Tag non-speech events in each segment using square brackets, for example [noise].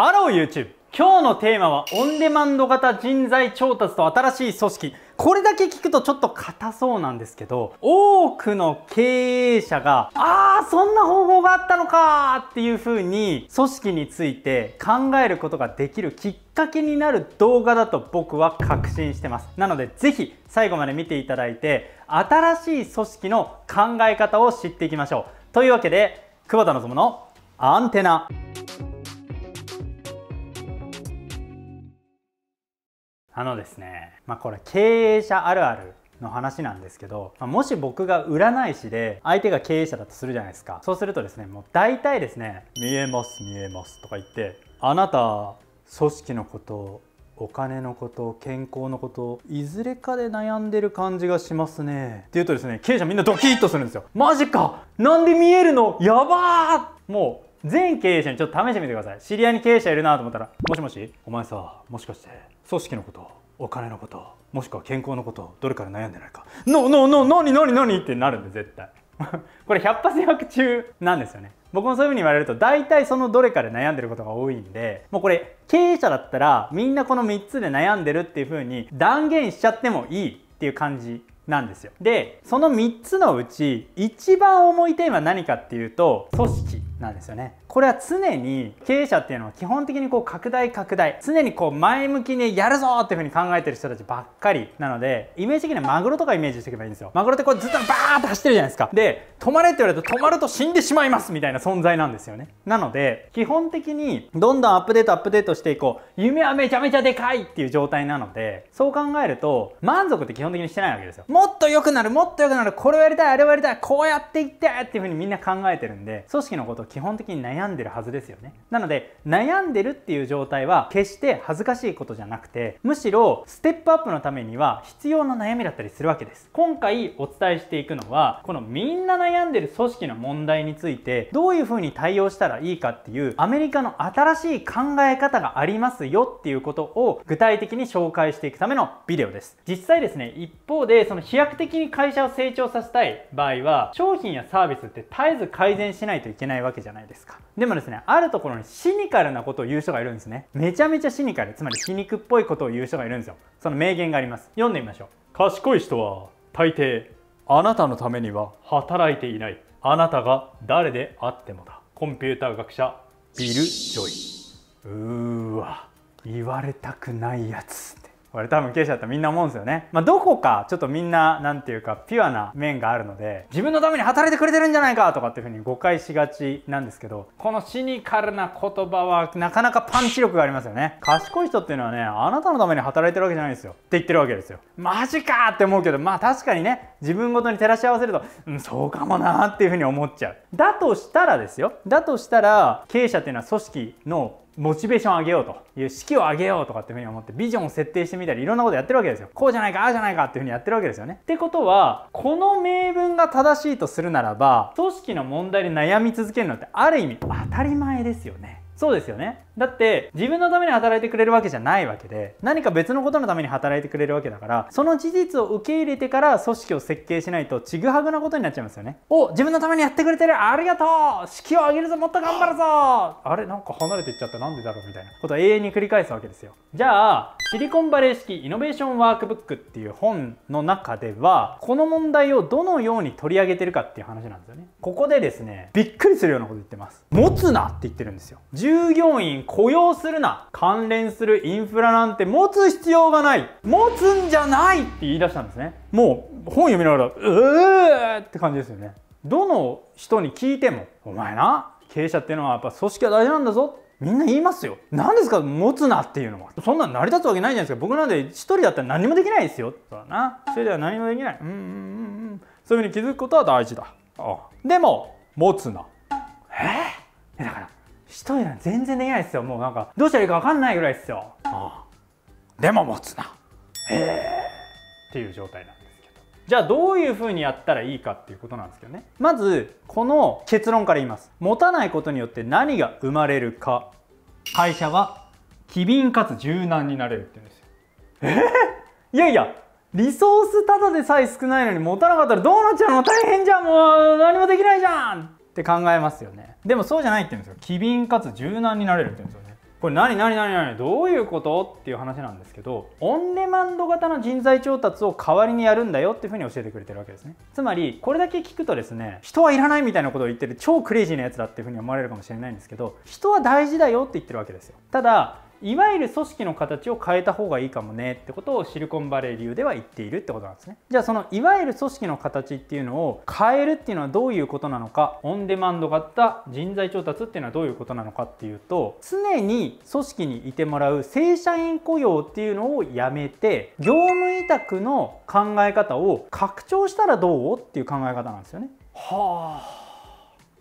ハロー YouTube! 今日のテーマはオンデマンド型人材調達と新しい組織。これだけ聞くとちょっと硬そうなんですけど、多くの経営者が、ああ、そんな方法があったのかっていう風に組織について考えることができるきっかけになる動画だと僕は確信してます。なので是非最後まで見ていただいて、新しい組織の考え方を知っていきましょう。というわけで、久保田望のアンテナ。あのですね、まあ、これ経営者あるあるの話なんですけど、まあ、もし僕が占い師で相手が経営者だとするじゃないですかそうするとですねもう大体ですね「見えます見えます」とか言って「あなた組織のことお金のこと健康のこといずれかで悩んでる感じがしますね」って言うとですね経営者みんなドキッとするんですよ「マジかなんで見えるのやばー!」もう全経営者にちょっと試してみてください知り合いに経営者いるなと思ったら「もしもしお前さもしかして組織のことお金のこともしくは健康のことどれから悩んでないか「ノーノーノー何何何?」ってなるんで絶対 [laughs] これ百発百中なんですよね僕もそういうふうに言われると大体そのどれかで悩んでることが多いんでもうこれ経営者だったらみんなこの3つで悩んでるっていうふうに断言しちゃってもいいっていう感じなんですよでその3つのうち一番重いテーマは何かっていうと組織なんですよねこれは常に経営者っていうのは基本的にこう拡大拡大常にこう前向きにやるぞっていうふうに考えてる人たちばっかりなのでイメージ的にはマグロとかイメージしていけばいいんですよマグロってこうずっとバーって走ってるじゃないですかで止まれって言われると止まると死んでしまいますみたいな存在なんですよねなので基本的にどんどんアップデートアップデートしていこう夢はめちゃめちゃでかいっていう状態なのでそう考えると満足って基本的にしてないわけですよもっと良くなるもっと良くなるこれをやりたいあれをやりたいこうやっていってっていうふうにみんな考えてるんで組織のことを基本的に悩んでるはずですよねなので悩んでるっていう状態は決して恥ずかしいことじゃなくてむしろステップアップのためには必要な悩みだったりするわけです今回お伝えしていくのはこのみんな悩んでる組織の問題についてどういうふうに対応したらいいかっていうアメリカの新しい考え方がありますよっていうことを具体的に紹介していくためのビデオです実際ですね一方でその飛躍的に会社を成長させたい場合は商品やサービスって絶えず改善しないといけないわけけじゃないですかでもですねあるところにシニカルなことを言う人がいるんですねめちゃめちゃシニカルつまり皮肉っぽいことを言う人がいるんですよその名言があります読んでみましょう賢い人は大抵あなたのためには働いていないあなたが誰であってもだコンピューター学者ビル・ジョイうーわ言われたくないやつこれ多分経営者だったらみんな思うんですよね。まあ、どこかちょっとみんな、なんていうか、ピュアな面があるので、自分のために働いてくれてるんじゃないかとかっていうふうに誤解しがちなんですけど、このシニカルな言葉はなかなかパンチ力がありますよね。賢い人っていうのはね、あなたのために働いてるわけじゃないですよ。って言ってるわけですよ。マジかって思うけど、まあ確かにね、自分ごとに照らし合わせると、うん、そうかもなっていうふうに思っちゃう。だとしたらですよ。だとしたら、経営者っていうのは組織のモチベーション上げようという士を上げようとかっていうふうに思ってビジョンを設定してみたりいろんなことやってるわけですよこうじゃないかああじゃないかっていうふうにやってるわけですよねってことはこの名分が正しいとするならば組織の問題で悩み続けるのってある意味当たり前ですよねそうですよねだって自分のために働いてくれるわけじゃないわけで何か別のことのために働いてくれるわけだからその事実を受け入れてから組織を設計しないとちぐはぐなことになっちゃいますよねお自分のためにやってくれてるありがとう式を上げるぞもっと頑張るぞあれなんか離れていっちゃったなんでだろうみたいなことを永遠に繰り返すわけですよじゃあシリコンバレー式イノベーションワークブックっていう本の中ではこの問題をどのように取り上げてるかっていう話なんですよねここでですねびっくりするようなこと言ってます持つなって言ってるんですよ従業員雇用するな関連するインフラなんて持つ必要がない持つんじゃないって言い出したんですねもう本読みながらうーって感じですよねどの人に聞いてもお前な経営者っていうのはやっぱ組織は大事なんだぞみんな言いますよ。何ですか持つなっていうのは。そんな成り立つわけないじゃないですか。僕なんで一人だったら何もできないですよ。そうな。一人では何もできない。うんうんうん。そういうふうに気づくことは大事だ。ああでも、持つな。えー、だから、一人なん全然できないですよもうなんかどうしたらいいか分かんないぐらいですよああでも持つなへえっていう状態なんですけどじゃあどういうふうにやったらいいかっていうことなんですけどねまずこの結論から言います持たないことによって何が生まれるか会社は機敏かつ柔軟になれるって言うんですよえー、いやいやリソースただでさえ少ないのに持たなかったらどうなっちゃうの大変じゃんもう何もできないじゃんって考えますよねでもそうじゃないって言うんですよ機敏かつ柔軟になれるって言うんですよねこれ何何何何どういうことっていう話なんですけどオンデマンド型の人材調達を代わりにやるんだよっていうふうに教えてくれてるわけですねつまりこれだけ聞くとですね人はいらないみたいなことを言ってる超クレイジーなやつだっていうふうに思われるかもしれないんですけど人は大事だよって言ってるわけですよただいわゆる組織の形を変えた方がいいかもねってことをシリコンバレー流では言っているってことなんですねじゃあそのいわゆる組織の形っていうのを変えるっていうのはどういうことなのかオンデマンド型人材調達っていうのはどういうことなのかっていうと常に組織にいてもらう正社員雇用っていうのをやめて業務委託の考え方を拡張したらどうっていう考え方なんですよねはあ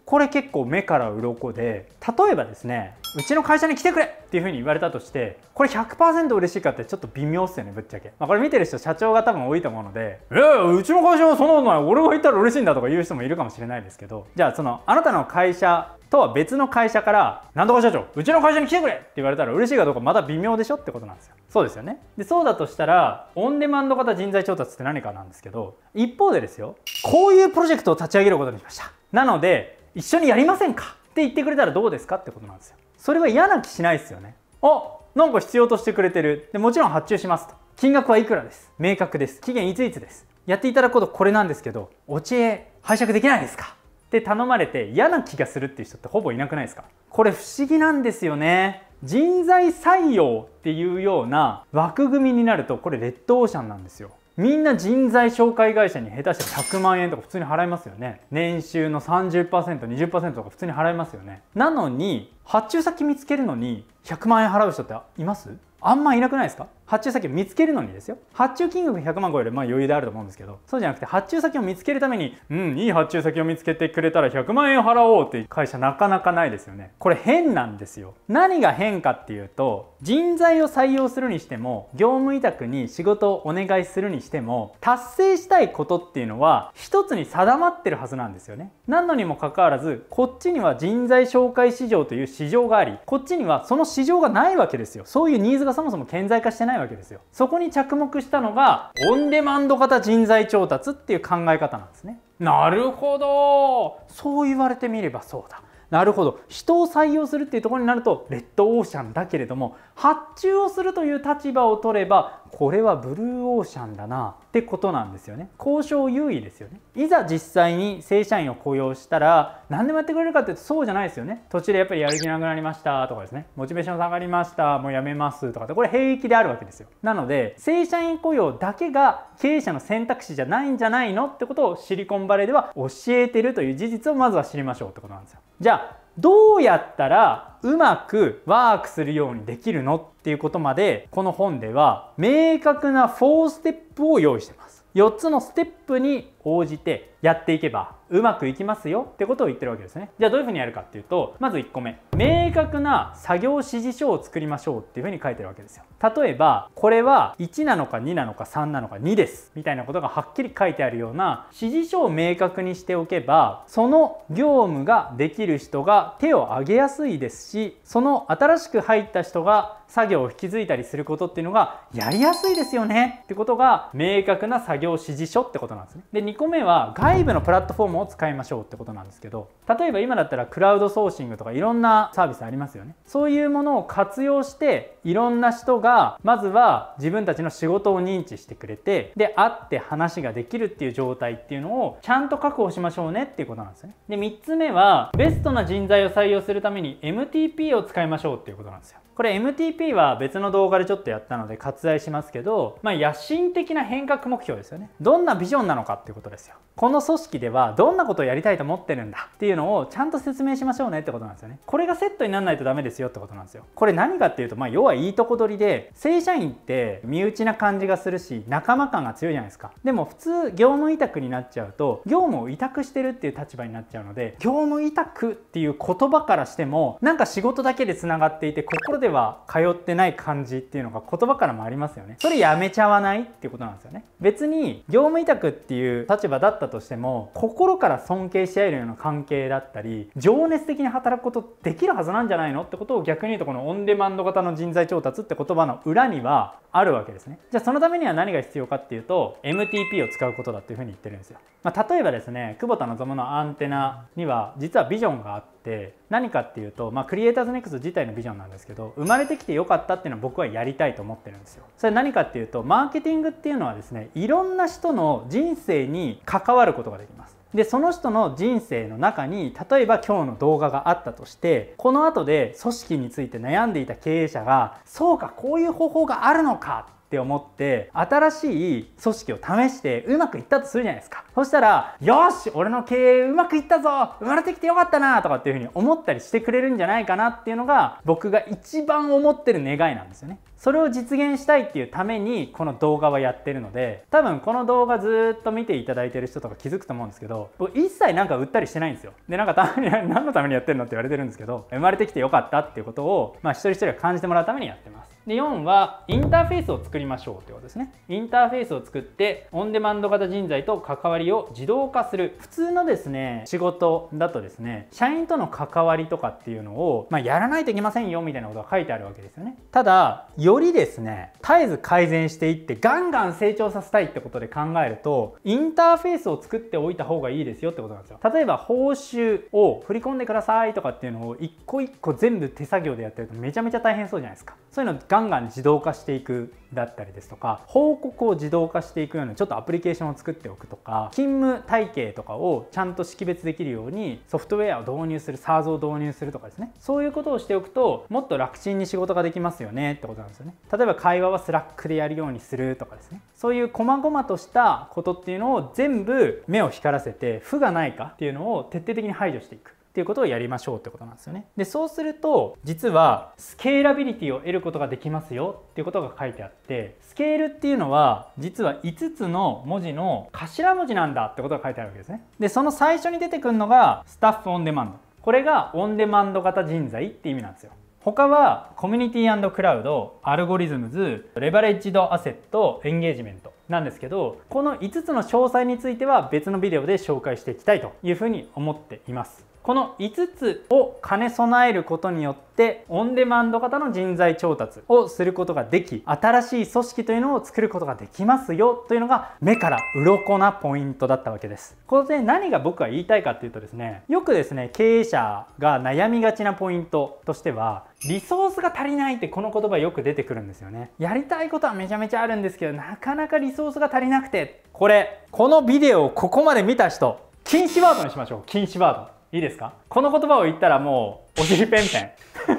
これ結構目から鱗で例えばですねうちの会社に来てくれっていうふうに言われたとしてこれ100%嬉しいかってちょっと微妙っすよねぶっちゃけ、まあ、これ見てる人社長が多分多いと思うので「えー、うちの会社はそんなことない俺が行ったら嬉しいんだ」とか言う人もいるかもしれないですけどじゃあそのあなたの会社とは別の会社から「なんとか社長うちの会社に来てくれ!」って言われたら嬉しいかどうかまだ微妙でしょってことなんですよそうですよねでそうだとしたらオンデマンド型人材調達って何かなんですけど一方でですよこういうプロジェクトを立ち上げることにしましたなので一緒にやりませんかって言ってくれたらどうですかってことなんですよそれは嫌な気しないですよねあなんか必要としてくれてるでもちろん発注しますと金額はいくらです明確です期限いついつですやっていただくことこれなんですけどお知恵拝借できないですかって頼まれて嫌な気がするっていう人ってほぼいなくないですかこれ不思議なんですよね人材採用っていうような枠組みになるとこれレッドオーシャンなんですよみんな人材紹介会社に下手したら100万円とか普通に払いますよね年収の 30%20% とか普通に払いますよねなのに発注先見つけるのに100万円払う人っていますあんまいなくないですか発注先を見つけるのにですよ発注金額100万超えるまあ余裕であると思うんですけどそうじゃなくて発注先を見つけるためにうんいい発注先を見つけてくれたら100万円払おうっていう会社なかなかないですよねこれ変なんですよ何が変かっていうと人材を採用するにしても業務委託に仕事をお願いするにしても達成したいことっていうのは一つに定まってるはずなんですよねなのにもかかわらずこっちには人材紹介市場という市場がありこっちにはその市場がないわけですよそういうニーズがそもそも顕在化してないないわけですよそこに着目したのがオンデマンド型人材調達っていう考え方なんですねなるほどそう言われてみればそうだなるほど人を採用するっていうところになるとレッドオーシャンだけれども発注をするという立場を取ればこれはブルーオーシャンだなってことなんですよね交渉優位ですよねいざ実際に正社員を雇用したら何でもやってくれるかっていうとそうじゃないですよね途中でやっぱりやる気なくなりましたとかですねモチベーション下がりましたもうやめますとかってこれ平気であるわけですよなので正社員雇用だけが経営者の選択肢じゃないんじゃないのってことをシリコンバレーでは教えてるという事実をまずは知りましょうってことなんですよじゃあどうやったらうまくワークするようにできるのっていうことまでこの本では明確な4ステップを用意してます4つのステップに応じてやっていけばうまくいきますよってことを言ってるわけですねじゃあどういうふうにやるかっていうとまず1個目明確な作業指示書を作りましょうっていうふうに書いてるわけですよ例えばこれは1なのか2なのか3なのか2ですみたいなことがはっきり書いてあるような指示書を明確にしておけばその業務ができる人が手を挙げやすいですしその新しく入った人が作業を引き継いだりすることっていうのがやりやすいですよねってことが明確な作業指示書ってことなんですねで個目は外部のプラットフォームを使いましょうってことなんですけど例えば今だったらクラウドソーシングとかいろんなサービスありますよねそういうものを活用していろんな人がまずは自分たちの仕事を認知してくれてで会って話ができるっていう状態っていうのをちゃんと確保しましょうねっていうことなんですねで3つ目はベストな人材を採用するために MTP を使いましょうっていうことなんですよこれ MTP は別の動画でちょっとやったので割愛しますけど、まあ、野心的な変革目標ですよねどんなビジョンなのかっていうことですよこの組織ではどんなことをやりたいと思ってるんだっていうのをちゃんと説明しましょうねってことなんですよねこれがセットにならないとダメですよってことなんですよこれ何かっていうとまあ要はいいとこ取りで正社員って身内な感じがするし仲間感が強いじゃないですかでも普通業務委託になっちゃうと業務を委託してるっていう立場になっちゃうので業務委託っていう言葉からしてもなんか仕事だけで繋がっていて心ででは通ってない感じっていうのが言葉からもありますよねそれやめちゃわないっていうことなんですよね別に業務委託っていう立場だったとしても心から尊敬し合えるような関係だったり情熱的に働くことできるはずなんじゃないのってことを逆に言うとこのオンデマンド型の人材調達って言葉の裏にはあるわけですね。じゃあそのためには何が必要かっていうと MTP を使うことだっていうふうに言ってるんですよ。まあ、例えばですね久保田望のアンテナには実はビジョンがあって何かっていうと、まあ、クリエイターズネクスト自体のビジョンなんですけど生まれてきてよかったっていうのは僕はやりたいと思ってるんですよ。それ何かっていうとマーケティングっていうのはですねいろんな人の人生に関わることができます。でその人の人生の中に例えば今日の動画があったとしてこの後で組織について悩んでいた経営者がそうかこういう方法があるのかって思って新しい組織を試してうまくいったとするじゃないですかそしたら「よし俺の経営うまくいったぞ生まれてきてよかったな」とかっていうふうに思ったりしてくれるんじゃないかなっていうのが僕が一番思ってる願いなんですよねそれを実現したいっていうためにこの動画はやってるので多分この動画ずっと見ていただいてる人とか気づくと思うんですけど僕一切なんか売ったりしてないんですよでなんかたに [laughs] 何のためにやってるのって言われてるんですけど生まれてきてよかったっていうことを、まあ、一人一人は感じてもらうためにやってますで4はインターフェースを作りましょうってことですねインターフェースを作ってオンデマンド型人材と関わりを自動化する普通のですね仕事だとですね社員との関わりとかっていうのを、まあ、やらないといけませんよみたいなことが書いてあるわけですよねただよりですね絶えず改善していってガンガン成長させたいってことで考えるとインターフェースを作っておいた方がいいですよってことなんですよ例えば報酬を振り込んでくださいとかっていうのを一個一個全部手作業でやってるとめちゃめちゃ大変そうじゃないですかそういうのガンガン自動化していくだったりですとか報告を自動化していくようなちょっとアプリケーションを作っておくとか勤務体系とかをちゃんと識別できるようにソフトウェアを導入する SARS を導入するとかですねそういうことをしておくともっと楽ちんに仕事ができますよねってことなんですよね例えば会話は Slack でやるようにするとかですねそういう細々としたことっていうのを全部目を光らせて負がないかっていうのを徹底的に排除していくっていうことをやりましょうってことなんですよね。でそうすると実はスケーラビリティを得ることができますよっていうことが書いてあってスケールっていうのは実は5つの文字の頭文字なんだってことが書いてあるわけですね。でその最初に出てくるのがスタッフオンデマンドこれがオンデマンド型人材って意味なんですよ。他はコミュニティクラウドアルゴリズムズレバレッジドアセットエンゲージメントなんですけどこの5つの詳細については別のビデオで紹介していきたいというふうに思っています。この5つを兼ね備えることによってオンデマンド型の人材調達をすることができ新しい組織というのを作ることができますよというのが目から鱗なポイントだったわけですここで何が僕は言いたいかっていうとですねよくですね経営者が悩みがちなポイントとしてはリソースが足りないってこの言葉よく出てくるんですよねやりたいことはめちゃめちゃあるんですけどなかなかリソースが足りなくてこれこのビデオをここまで見た人禁止ワードにしましょう禁止ワードいいですかこの言葉を言ったらもうお尻ペンペン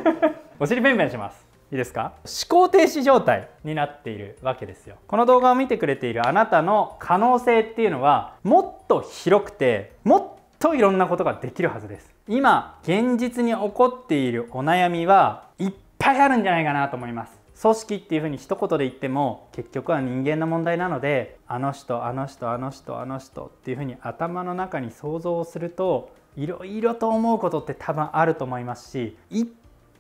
[laughs] お尻ペンペンしますいいですか思考停止状態になっているわけですよこの動画を見てくれているあなたの可能性っていうのはもっと広くてもっといろんなことができるはずです今現実に起こっているお悩みはいっぱいあるんじゃないかなと思います組織っていうふうに一言で言っても結局は人間の問題なのであの人あの人あの人あの人っていうふうに頭の中に想像をするといろいろと思うことって多分あると思いますしいっ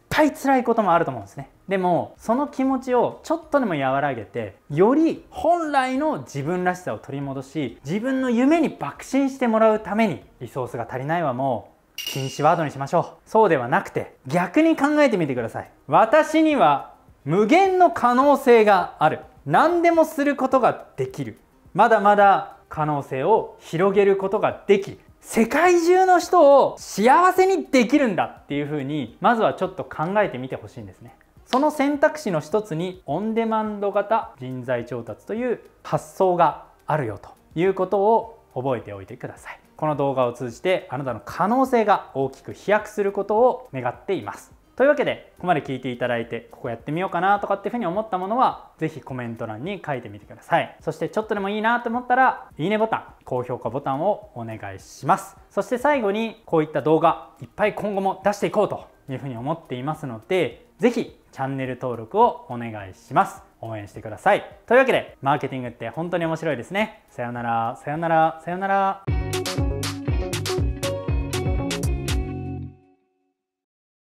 ぱい辛いこともあると思うんですねでもその気持ちをちょっとでも和らげてより本来の自分らしさを取り戻し自分の夢に爆心してもらうためにリソースが足りないはもう禁止ワードにしましょうそうではなくて逆に考えてみてください私には無限の可能性がある何でもすることができるまだまだ可能性を広げることができる世界中の人を幸せにできるんだっていうふうにまずはちょっと考えてみてほしいんですねその選択肢の一つにオンデマンド型人材調達という発想があるよということを覚えておいてくださいこの動画を通じてあなたの可能性が大きく飛躍することを願っていますというわけでここまで聞いていただいてここやってみようかなとかっていうふうに思ったものは是非コメント欄に書いてみてくださいそしてちょっとでもいいなと思ったらいいねボタン高評価ボタンをお願いしますそして最後にこういった動画いっぱい今後も出していこうというふうに思っていますので是非チャンネル登録をお願いします応援してくださいというわけでマーケティングって本当に面白いですねさよならさよならさよなら